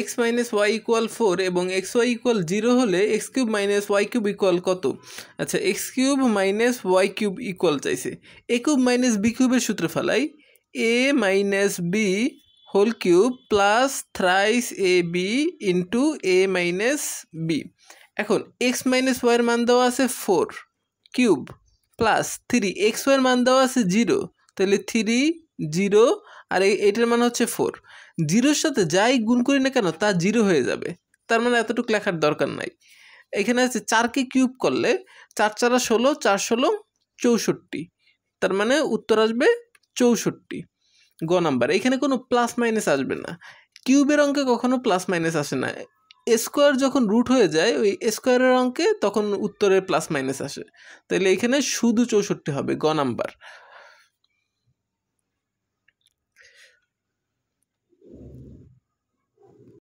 x minus y equal four এবং x y equal zero হলে x cube minus y cube equal কত আচ্ছা x cube minus y cube equal চাইছে a cube minus b কিউবের সূত্র ফেলাই a minus b whole cube plus thrice a b into a minus b এখন x minus ওয়াইয়ের মান দেওয়া আছে four cube plus three x ওয়াইয়ের মান দেওয়া আছে জিরো তাহলে থ্রি জিরো আর এইটার মানে হচ্ছে ফোর জিরোর সাথে যাই গুণ করি না কেন তা জিরো হয়ে যাবে তার মানে এতটুকু লেখার দরকার নাই এখানে আছে চারকে কিউব করলে চার চারা ষোলো চার ষোলো চৌষট্টি তার মানে উত্তর আসবে চৌষট্টি গ নাম্বার এখানে কোনো প্লাস মাইনাস আসবে না কিউবের অঙ্কে কখনো প্লাস মাইনাস আসে না স্কোয়ার যখন রুট হয়ে যায় ওই স্কোয়ারের অঙ্কে তখন উত্তরে প্লাস মাইনাস আসে তাহলে এখানে শুধু চৌষট্টি হবে গ নাম্বার